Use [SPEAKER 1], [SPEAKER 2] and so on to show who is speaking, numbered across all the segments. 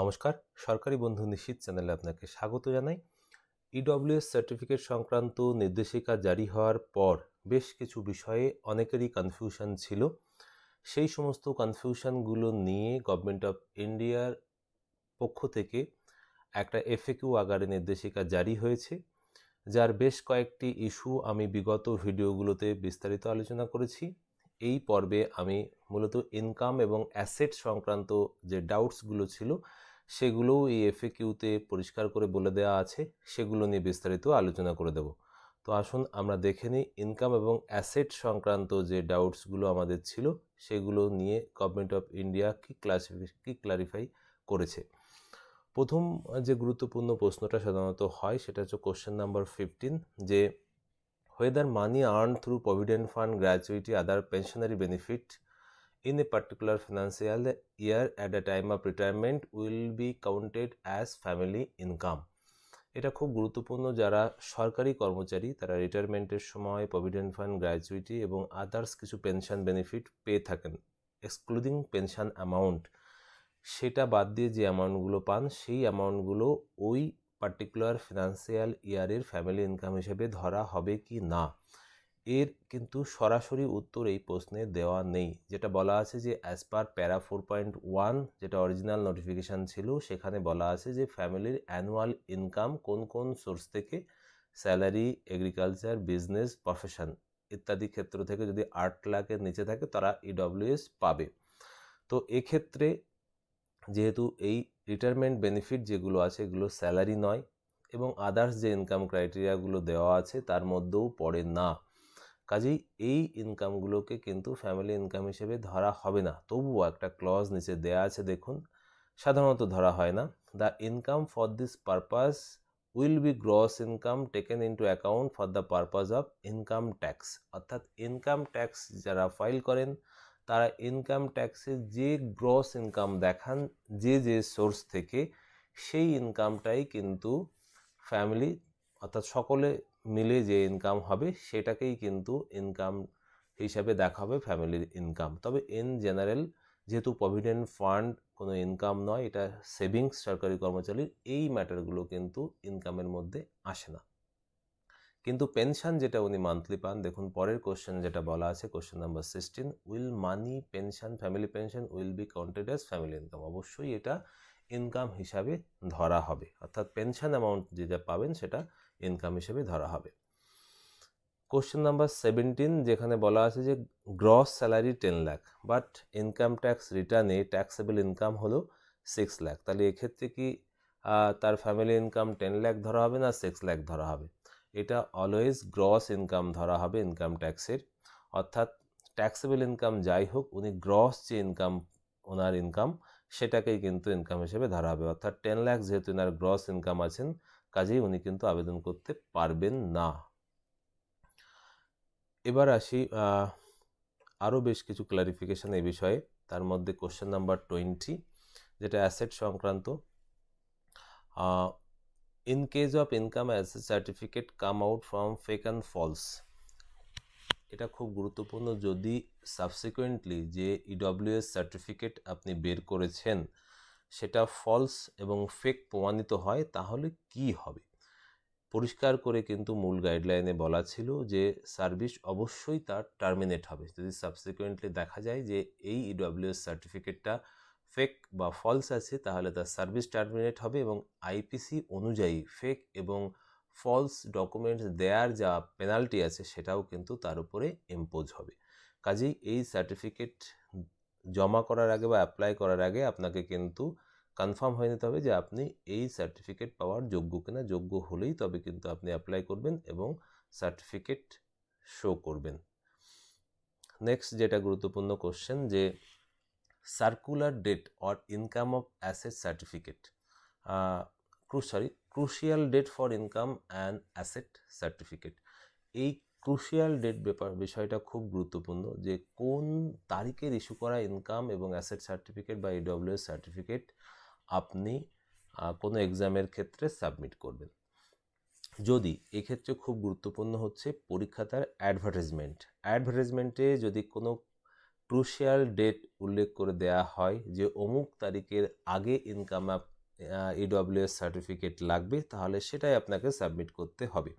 [SPEAKER 1] নমস্কার সরকারি বন্ধু নিশ্চিত চ্যানেলে আপনাকে স্বাগত জানাই ইডব্লিউএস e সার্টিফিকেট সংক্রান্ত নির্দেশিকা জারি হওয়ার পর বেশ কিছু বিষয়ে অনেকেরই কনফিউশন ছিল সেই সমস্ত কনফিউশনগুলো নিয়ে গভর্নমেন্ট অফ ইন্ডিয়ার পক্ষ থেকে একটা এফএকিউ আকারে নির্দেশিকা জারি হয়েছে যার বেশ কয়েকটি ইস্যু আমি বিগত ভিডিওগুলোতে বিস্তারিত আলোচনা করেছি এই পর্বে আমি মূলত ইনকাম এবং অ্যাসেট সংক্রান্ত যে ডাউটসগুলো ছিল সেগুলোও এই এফএ কিউতে পরিষ্কার করে বলে দেওয়া আছে সেগুলো নিয়ে বিস্তারিত আলোচনা করে দেব তো আসুন আমরা দেখে নিই ইনকাম এবং অ্যাসেট সংক্রান্ত যে ডাউটসগুলো আমাদের ছিল সেগুলো নিয়ে গভর্নমেন্ট অফ ইন্ডিয়া কী ক্লাসিফিকেশন কী ক্লারিফাই করেছে প্রথম যে গুরুত্বপূর্ণ প্রশ্নটা সাধারণত হয় সেটা হচ্ছে কোশ্চেন নাম্বার ফিফটিন যে whether money earn through provident fund gratuity other pensionary benefit in a particular financial year at the time of retirement will be counted as family income এটা খুব গুরুত্বপূর্ণ যারা সরকারি কর্মচারী তারা রিটায়ারমেন্টের সময় প্রভিডেন্ট ফান্ড গ্র্যাচুইটি এবং আদার্স কিছু পেনশন বেনিফিট পেয়ে থাকেন এক্সক্লুডিং পেনশন অ্যামাউন্ট সেটা বাদ দিয়ে যে অ্যামাউন্টগুলো পান সেই অ্যামাউন্টগুলো ওই পার্টিকুলার ফিনান্সিয়াল ইয়ারের ফ্যামিলি ইনকাম হিসেবে ধরা হবে কি না এর কিন্তু সরাসরি উত্তর এই প্রশ্নে দেওয়া নেই যেটা বলা আছে যে as per para four point one যেটা অরিজিনাল নোটিফিকেশান ছিল সেখানে বলা আছে যে ফ্যামিলির অ্যানুয়াল ইনকাম কোন কোন সোর্স থেকে স্যালারি এগ্রিকালচার বিজনেস প্রফেশন ইত্যাদি ক্ষেত্র থেকে যদি আট লাখের নিচে থাকে তারা ইডব্লিউএস e পাবে তো এক্ষেত্রে যেহেতু এই রিটায়ারমেন্ট বেনিফিট যেগুলো আছে এগুলো স্যালারি নয় এবং আদার্স যে ইনকাম ক্রাইটেরিয়াগুলো দেওয়া আছে তার মধ্যেও পড়ে না কাজেই এই ইনকামগুলোকে কিন্তু ফ্যামিলি ইনকাম হিসেবে ধরা হবে না তবুও একটা ক্লজ নিচে দেয়া আছে দেখুন সাধারণত ধরা হয় না the income for this purpose will be gross income taken into account for the purpose of income tax অর্থাৎ ইনকাম ট্যাক্স যারা ফাইল করেন তারা ইনকাম ট্যাক্সে যে গ্রস ইনকাম দেখান যে যে সোর্স থেকে সেই ইনকামটাই কিন্তু ফ্যামিলি অর্থাৎ সকলে মিলে যে ইনকাম হবে সেটাকেই কিন্তু ইনকাম হিসাবে দেখা হবে ফ্যামিলির ইনকাম তবে ইন জেনারেল যেহেতু প্রভিডেন্ট ফান্ড কোনো ইনকাম নয় এটা সেভিংস সরকারি কর্মচারীর এই ম্যাটারগুলো কিন্তু ইনকামের মধ্যে আসে না কিন্তু পেনশন যেটা উনি মান্থলি পান দেখুন পরের কোশ্চেন যেটা বলা আছে question number sixteen will money pension family pension will be counted as family income অবশ্যই এটা ইনকাম হিসাবে ধরা হবে অর্থাৎ পেনশন অ্যামাউন্ট যেটা পাবেন সেটা ইনকাম হিসেবে ধরা হবে কোশ্চেন নাম্বার সেভেন্টিন যেখানে বলা আছে যে gross salary ten lakh but income tax রিটার্নে ট্যাক্সেবল ইনকাম হলো সিক্স লাখ তাহলে এক্ষেত্রে কি তার ফ্যামিলি ইনকাম টেন লাখ ধরা হবে না সিক্স লাখ ধরা হবে এটা অলওয়েজ গ্রস ইনকাম ধরা হবে ইনকাম ট্যাক্সের অর্থাৎ ট্যাক্সেবল ইনকাম যাই হোক উনি গ্রস যে ইনকাম ওনার ইনকাম সেটাকেই কিন্তু ইনকাম হিসেবে ধরা হবে অর্থাৎ টেন লাখ যেহেতু এনার গ্রস ইনকাম আছেন কাজেই উনি কিন্তু আবেদন করতে পারবেন না এবার আসি আরও বেশ কিছু ক্লারিফিকেশান এ বিষয়ে তার মধ্যে কোশ্চেন নাম্বার টোয়েন্টি যেটা অ্যাসেট সংক্রান্ত in case of income asset certificate come out from fake and false এটা খুব গুরুত্বপূর্ণ যদি সাবসিকুয়েন্টলি যে ইডব্লিউএস e সার্টিফিকেট আপনি বের করেছেন সেটা ফলস এবং ফেক প্রমাণিত হয় তাহলে কি হবে পরিষ্কার করে কিন্তু মূল গাইডলাইনে বলা ছিল যে সার্ভিস অবশ্যই তার টার্মিনেট হবে যদি সাবসিকুয়েন্টলি দেখা যায় যে এই ইডব্লিউএস সার্টিফিকেটটা ফেক বা ফলস আছে তাহলে তার সার্ভিস টার্মিনেট হবে এবং আইপিসি অনুযায়ী ফেক এবং ফলস ডকুমেন্টস দেয়ার যা পেনাল্টি আছে সেটাও কিন্তু তার উপরে ইম্পোজ হবে কাজেই এই সার্টিফিকেট জমা করার আগে বা অ্যাপ্লাই করার আগে আপনাকে কিন্তু কনফার্ম হয়ে নিতে হবে যে আপনি এই সার্টিফিকেট পাওয়ার যোগ্য কিনা যোগ্য হলেই তবে কিন্তু আপনি অ্যাপ্লাই করবেন এবং সার্টিফিকেট শো করবেন নেক্সট যেটা গুরুত্বপূর্ণ কোশ্চেন যে circular date or income of asset certificate sorry crucial date for income and asset certificate এই ক্রুশিয়াল ডেট ব্যাপার বিষয়টা খুব গুরুত্বপূর্ণ যে কোন তারিখের ইস্যু করা ইনকাম এবং অ্যাসেট সার্টিফিকেট বা ইডব্লিউএস সার্টিফিকেট আপনি কোনো এক্সামের ক্ষেত্রে সাবমিট করবেন যদি এক্ষেত্রে খুব গুরুত্বপূর্ণ হচ্ছে পরীক্ষাতার অ্যাডভার্টাইজমেন্ট অ্যাডভার্টাইজমেন্টে যদি কোনো ক্রুশিয়াল ডেট উল্লেখ করে দেয়া হয় যে অমুক তারিখের আগে ইনকাম ইডব্লিউএস সার্টিফিকেট লাগবে তাহলে সেটাই আপনাকে সাবমিট করতে হবে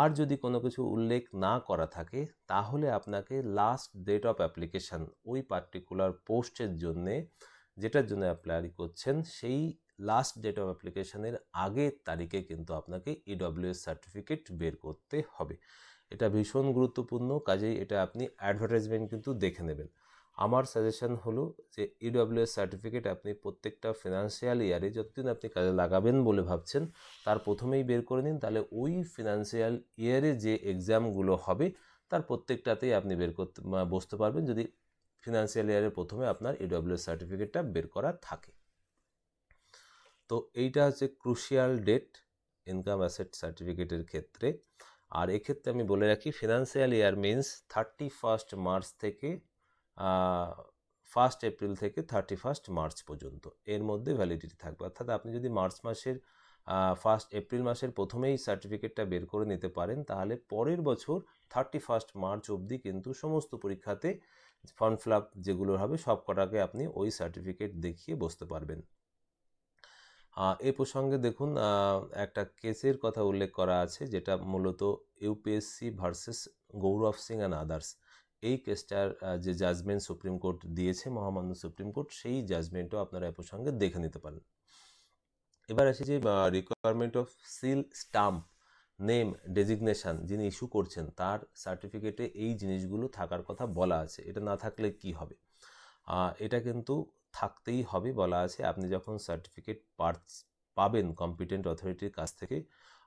[SPEAKER 1] আর যদি কোনো কিছু উল্লেখ না করা থাকে তাহলে আপনাকে লাস্ট ডেট অফ অ্যাপ্লিকেশান ওই পার্টিকুলার পোস্টের জন্যে যেটার জন্য অ্যাপ্লাই করছেন সেই লাস্ট ডেট অফ অ্যাপ্লিকেশানের আগের তারিখে কিন্তু আপনাকে ইডব্লিউএস সার্টিফিকেট বের করতে হবে এটা ভীষণ গুরুত্বপূর্ণ কাজেই এটা আপনি অ্যাডভার্টাইজমেন্ট কিন্তু দেখে নেবেন আমার সাজেশন হলো যে ইডব্লিউএস e সার্টিফিকেট আপনি প্রত্যেকটা ফিনান্সিয়াল ইয়ারে যতদিন আপনি কাজে লাগাবেন বলে ভাবছেন তার প্রথমেই বের করে নিন তাহলে ওই ফিনান্সিয়াল ইয়ারে যে এক্সামগুলো হবে তার প্রত্যেকটাতেই আপনি বের করতে বসতে পারবেন যদি ফিনান্সিয়াল ইয়ারের প্রথমে আপনার ইডব্লিউএস e সার্টিফিকেটটা বের করা থাকে তো এইটা হচ্ছে ক্রুশিয়াল ডেট ইনকাম অ্যাসেট সার্টিফিকেটের ক্ষেত্রে আর এক্ষেত্রে আমি বলে রাখি financial year means thirty first March থেকে ফার্স্ট এপ্রিল থেকে থার্টি ফার্স্ট মার্চ পর্যন্ত এর মধ্যে ভ্যালিডিটি থাকবে অর্থাৎ আপনি যদি মার্চ মাসের ফার্স্ট এপ্রিল মাসের প্রথমেই সার্টিফিকেটটা বের করে নিতে পারেন তাহলে পরের বছর থার্টি ফার্স্ট মার্চ অবধি কিন্তু সমস্ত পরীক্ষাতে ফর্ম ফিল আপ যেগুলো হবে সব কটাকে আপনি ওই সার্টিফিকেট দেখিয়ে বসতে পারবেন এ প্রসঙ্গে দেখুন একটা কেসের কথা উল্লেখ করা আছে যেটা মূলত UPSC versus Gaurav Singh and others এই কেসটার যে জাজমেন্ট সুপ্রিম কোর্ট দিয়েছে মহামান্য সুপ্রিম কোর্ট সেই জাজমেন্টও আপনারা এ প্রসঙ্গে দেখে নিতে পারেন এবার আসি যে requirement of seal stamp name designation যিনি ইস্যু করছেন তার সার্টিফিকেটে এই জিনিসগুলো থাকার কথা বলা আছে এটা না থাকলে কি হবে এটা কিন্তু থাকতেই হবে বলা আছে আপনি যখন সার্টিফিকেট পাবেন কম্পিটেন্ট অথরিটির কাছ থেকে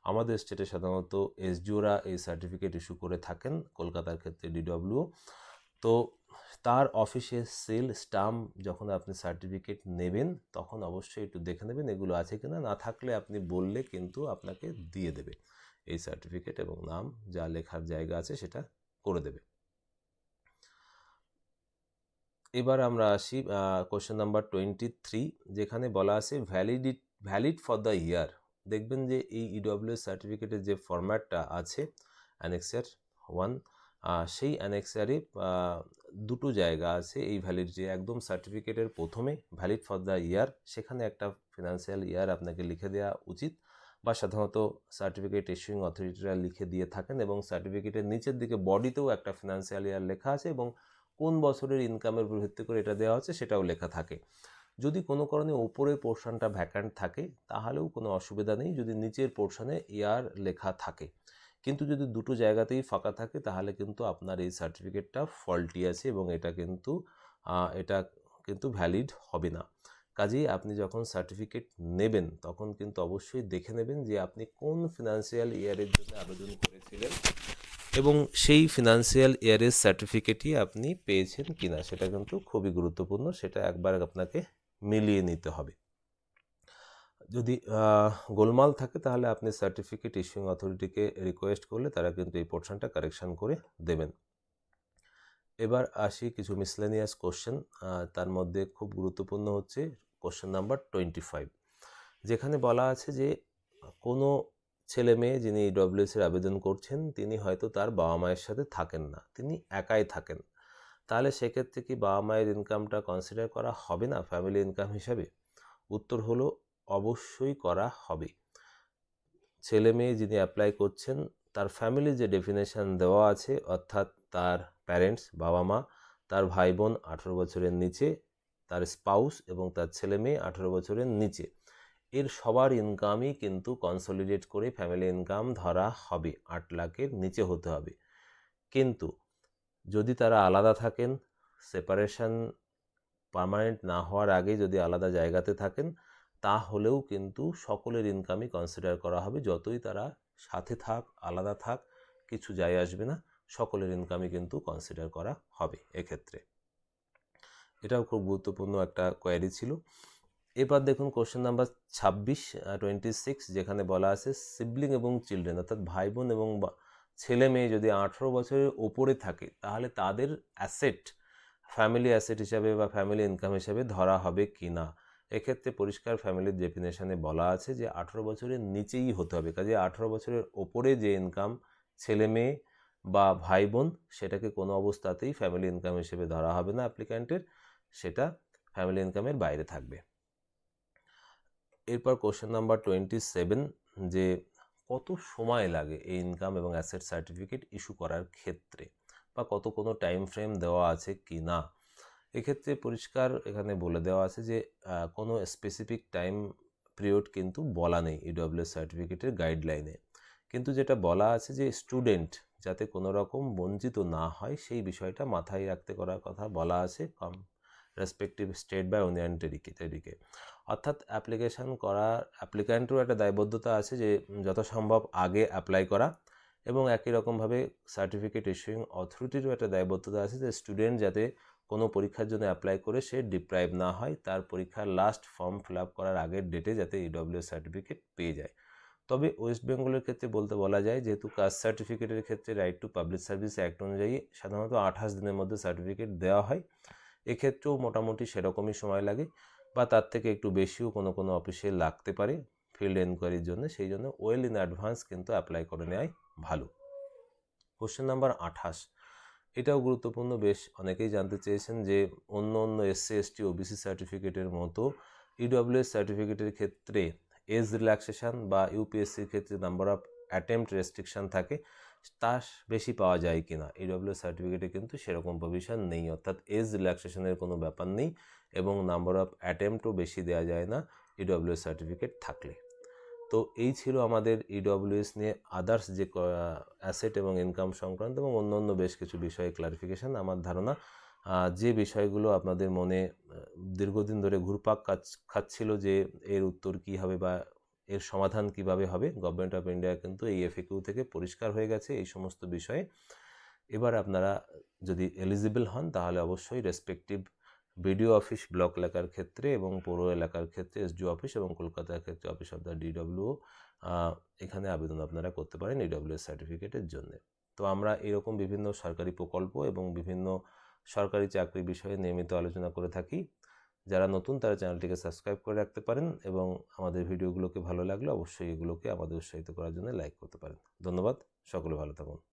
[SPEAKER 1] আমাদের স্টেটে সাধারণত এসজিওরা এই সার্টিফিকেট ইস্যু করে থাকেন কলকাতার ক্ষেত্রে ডিডব্লিউ তো তার অফিসে সেল স্টাম্প যখন আপনি সার্টিফিকেট নেবেন তখন অবশ্যই একটু দেখে নেবেন এগুলো আছে কি না না থাকলে আপনি বললে কিন্তু আপনাকে দিয়ে দেবে এই সার্টিফিকেট এবং নাম যা লেখার জায়গা আছে সেটা করে দেবে এবার আমরা আসি কোশ্চেন নাম্বার টোয়েন্টি থ্রি যেখানে বলা আছে validity valid for the year দেখবেন যে এই ইডব্লিউ e সার্টিফিকেটের যে ফরম্যাটটা আছে অ্যানেক্সার ওয়ান সেই অ্যানেক্সারে দুটো জায়গা আছে এই ভ্যালিড যে একদম সার্টিফিকেটের প্রথমে ভ্যালিড ফর দ্য ইয়ার সেখানে একটা ফিনান্সিয়াল ইয়ার আপনাকে লিখে দেওয়া উচিত বা সাধারণত সার্টিফিকেট ইস্যুইং অথরিটিরা লিখে দিয়ে থাকেন এবং সার্টিফিকেটের নিচের দিকে বডিতেও একটা ফিনান্সিয়াল ইয়ার লেখা আছে এবং কোন বছরের ইনকামের উপর ভিত্তি করে এটা দেওয়া হচ্ছে সেটাও লেখা থাকে যদি কোনো কারণে ওপরের পোর্শনটা ভ্যাকান্ট থাকে তাহলেও কোনো অসুবিধা নেই যদি নিচের পোর্শনে এয়ার লেখা থাকে কিন্তু যদি দুটো জায়গাতেই ফাঁকা থাকে তাহলে কিন্তু আপনার এই সার্টিফিকেটটা ফল্টি আছে এবং এটা কিন্তু এটা কিন্তু ভ্যালিড হবে না কাজেই আপনি যখন সার্টিফিকেট নেবেন তখন কিন্তু অবশ্যই দেখে নেবেন যে আপনি কোন ফিনান্সিয়াল ইয়ারের জন্য আবেদন করেছিলেন এবং সেই ফিনান্সিয়াল ইয়ারের সার্টিফিকেটই আপনি পেয়েছেন কিনা সেটা কিন্তু খুবই গুরুত্বপূর্ণ সেটা একবার আপনাকে মিলিয়ে নিতে হবে যদি গোলমাল থাকে তাহলে আপনি সার্টিফিকেট ইস্যুইং অথরিটিকে রিকোয়েস্ট করলে তারা কিন্তু এই পোর্শনটা কারেকশান করে দেবেন এবার আসি কিছু মিসলেনিয়াস কোশ্চেন তার মধ্যে খুব গুরুত্বপূর্ণ হচ্ছে কোশ্চেন নাম্বার টোয়েন্টি ফাইভ যেখানে বলা আছে যে কোনো ছেলে মেয়ে যিনি ডব্লিউএসের আবেদন করছেন তিনি হয়তো তার বাবা মায়ের সাথে থাকেন না তিনি একাই থাকেন তাহলে সেক্ষেত্রে কি বাবা মায়ের ইনকামটা কনসিডার করা হবে না ফ্যামিলি ইনকাম হিসাবে উত্তর হলো অবশ্যই করা হবে ছেলে মেয়ে যিনি অ্যাপ্লাই করছেন তার ফ্যামিলি যে ডেফিনেশান দেওয়া আছে অর্থাৎ তার প্যারেন্টস বাবা মা তার ভাই বোন আঠেরো বছরের নিচে তার স্পাউস এবং তার ছেলে মেয়ে আঠেরো বছরের নিচে এর সবার ইনকামই কিন্তু কনসলিডেট করে ফ্যামিলি ইনকাম ধরা হবে আট লাখের নিচে হতে হবে কিন্তু যদি তারা আলাদা থাকেন সেপারেশান পারমানেন্ট না হওয়ার আগে যদি আলাদা জায়গাতে থাকেন তাহলেও কিন্তু সকলের ইনকামই কনসিডার করা হবে যতই তারা সাথে থাক আলাদা থাক কিছু যায় আসবে না সকলের ইনকামই কিন্তু কনসিডার করা হবে এক্ষেত্রে এটাও খুব গুরুত্বপূর্ণ একটা কোয়ারি ছিল এবার দেখুন কোশ্চেন নাম্বার ছাব্বিশ টোয়েন্টি সিক্স যেখানে বলা আছে সিবলিং এবং চিলড্রেন অর্থাৎ ভাই বোন এবং ছেলে মেয়ে যদি আঠেরো বছরের ওপরে থাকে তাহলে তাদের অ্যাসেট ফ্যামিলি অ্যাসেট হিসাবে বা ফ্যামিলি ইনকাম হিসাবে ধরা হবে কি না এক্ষেত্রে পরিষ্কার ফ্যামিলির ডেফিনেশনে বলা আছে যে আঠেরো বছরের নিচেই হতে হবে কাজে আঠেরো বছরের ওপরে যে ইনকাম ছেলে মেয়ে বা ভাই বোন সেটাকে কোনো অবস্থাতেই ফ্যামিলি ইনকাম হিসেবে ধরা হবে না অ্যাপ্লিক্যান্টের সেটা ফ্যামিলি ইনকামের বাইরে থাকবে এরপর কোশ্চেন নাম্বার টোয়েন্টি সেভেন যে কত সময় লাগে এই ইনকাম এবং অ্যাসেট সার্টিফিকেট ইস্যু করার ক্ষেত্রে বা কত কোনো টাইম ফ্রেম দেওয়া আছে কি না এক্ষেত্রে পরিষ্কার এখানে বলে দেওয়া আছে যে কোনো স্পেসিফিক টাইম পিরিয়ড কিন্তু বলা নেই ইডব্লিউ সার্টিফিকেটের গাইডলাইনে কিন্তু যেটা বলা আছে যে স্টুডেন্ট যাতে কোনো রকম বঞ্চিত না হয় সেই বিষয়টা মাথায় রাখতে করার কথা বলা আছে কম রেসপেক্টিভ স্টেট বা ইউনিয়ন টেরিকে অর্থাৎ অ্যাপ্লিকেশান করার অ্যাপ্লিকেন্টেরও একটা দায়বদ্ধতা আছে যে যথাসম্ভব আগে অ্যাপ্লাই করা এবং একই রকমভাবে সার্টিফিকেট ইস্যুইং অথরিটিরও একটা দায়বদ্ধতা আছে যে স্টুডেন্ট যাতে কোনো পরীক্ষার জন্য অ্যাপ্লাই করে সে ডিপ্রাইভ না হয় তার পরীক্ষার লাস্ট ফর্ম ফিল আপ করার আগের ডেটে যাতে ইডব্লিউ e সার্টিফিকেট পেয়ে যায় তবে ওয়েস্ট বেঙ্গলের ক্ষেত্রে বলতে বলা যায় যেহেতু কাস্ট সার্টিফিকেটের ক্ষেত্রে right to public service act অনুযায়ী সাধারণত আঠাশ দিনের মধ্যে সার্টিফিকেট দেওয়া হয় এক্ষেত্রেও মোটামুটি সেরকমই সময় লাগে বা তার থেকে একটু বেশিও কোনো কোনো অফিসে লাগতে পারে ফিল্ড এনকোয়ারির জন্য সেই জন্য ওয়েল ইন অ্যাডভান্স কিন্তু অ্যাপ্লাই করে নেওয়াই ভালো কোশ্চেন নাম্বার আঠাশ এটাও গুরুত্বপূর্ণ বেশ অনেকেই জানতে চেয়েছেন যে অন্য অন্য এসসি এসটি ওবিসি সার্টিফিকেটের মতো ইডব্লিউএস সার্টিফিকেটের ক্ষেত্রে এজ রিল্যাক্সেশন বা ইউপিএসসির ক্ষেত্রে নাম্বার অফ অ্যাটেম্পট রেস্ট্রিকশান থাকে তাস বেশি পাওয়া যায় কি না ইডব্লিউ সার্টিফিকেটে কিন্তু সেরকম প্রভিশন নেই অর্থাৎ এজ রিল্যাক্সেশনের কোনো ব্যাপার নেই এবং নাম্বার অফ অ্যাটেম্পটও বেশি দেওয়া যায় না ইডব্লিউ সার্টিফিকেট থাকলে তো এই ছিল আমাদের ইডব্লিউএস নিয়ে আদার্স যে অ্যাসেট এবং ইনকাম সংক্রান্ত এবং অন্য অন্য বেশ কিছু বিষয়ে ক্লারিফিকেশান আমার ধারণা যে বিষয়গুলো আপনাদের মনে দীর্ঘদিন ধরে ঘুরপাক খাচ্ছিল যে এর উত্তর কী হবে বা এর সমাধান কিভাবে হবে গভর্নমেন্ট অফ ইন্ডিয়া কিন্তু এই এফএকিউ থেকে পরিষ্কার হয়ে গেছে এই সমস্ত বিষয়ে এবার আপনারা যদি এলিজিবল হন তাহলে অবশ্যই রেসপেক্টিভ বিডিও অফিস ব্লক এলাকার ক্ষেত্রে এবং পৌর এলাকার ক্ষেত্রে এসডিও অফিস এবং কলকাতার ক্ষেত্রে অফিস অফ দ্য ডিডব্লিউ এখানে আবেদন আপনারা করতে পারেন ইডব্লিউএস সার্টিফিকেটের জন্য তো আমরা এরকম বিভিন্ন সরকারি প্রকল্প এবং বিভিন্ন সরকারি চাকরি বিষয়ে নিয়মিত আলোচনা করে থাকি যারা নতুন তারা চ্যানেলটিকে সাবস্ক্রাইব করে রাখতে পারেন এবং আমাদের ভিডিওগুলোকে ভালো লাগলে অবশ্যই এগুলোকে আমাদের উৎসাহিত করার জন্য লাইক করতে পারেন ধন্যবাদ সকলে ভালো থাকুন